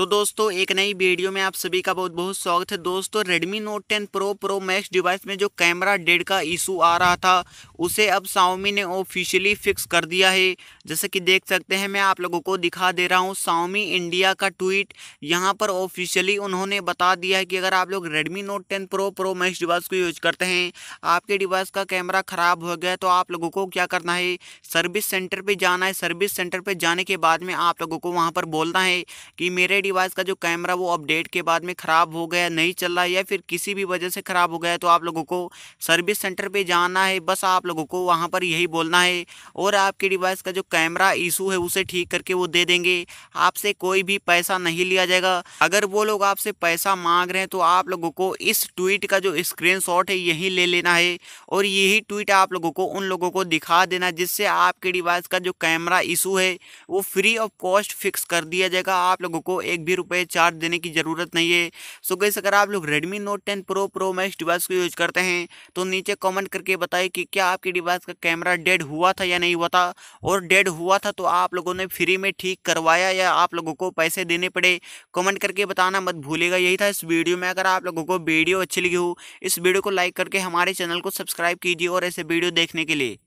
तो दोस्तों एक नई वीडियो में आप सभी का बहुत बहुत स्वागत है दोस्तों Redmi Note 10 Pro Pro Max device में जो कैमरा डेड का इशू आ रहा था उसे अब Xiaomi ने ऑफिशियली फिक्स कर दिया है जैसे कि देख सकते हैं मैं आप लोगों को दिखा दे रहा हूं Xiaomi इंडिया का ट्वीट यहां पर ऑफिशियली उन्होंने बता दिया है कि अगर आप लोग Redmi Note 10 Pro Pro Max device को यूज करते हैं आपके डिवाइस का कैमरा ख़राब हो गया तो आप लोगों को क्या करना है सर्विस सेंटर पर जाना है सर्विस सेंटर पर जाने के बाद में आप लोगों को वहाँ पर बोलना है कि मेरे डिवाइस का जो कैमरा वो अपडेट के बाद में ख़राब हो गया नहीं चल रहा या फिर किसी भी वजह से ख़राब हो गया तो आप लोगों को सर्विस सेंटर पे जाना है बस आप लोगों को वहाँ पर यही बोलना है और आपके डिवाइस का जो कैमरा इशू है उसे ठीक करके वो दे देंगे आपसे कोई भी पैसा नहीं लिया जाएगा अगर वो लोग आपसे पैसा मांग रहे हैं तो आप लोगों को इस ट्वीट का जो स्क्रीन है यही ले लेना है और यही ट्वीट आप लोगों को उन लोगों को दिखा देना जिससे आपके डिवाइस का जो कैमरा इशू है वो फ्री ऑफ कॉस्ट फिक्स कर दिया जाएगा आप लोगों को एक एक भी रुपये चार्ज देने की ज़रूरत नहीं है सो गई अगर आप लोग Redmi Note ten Pro Pro Max device को यूज करते हैं तो नीचे कमेंट करके बताए कि क्या आपके डिवाइस का कैमरा डेड हुआ था या नहीं हुआ था और डेड हुआ था तो आप लोगों ने फ्री में ठीक करवाया या आप लोगों को पैसे देने पड़े कमेंट करके बताना मत भूलेगा यही था इस वीडियो में अगर आप लोगों को वीडियो अच्छी लगी हो इस वीडियो को लाइक करके हमारे चैनल को सब्सक्राइब कीजिए और ऐसे वीडियो देखने के लिए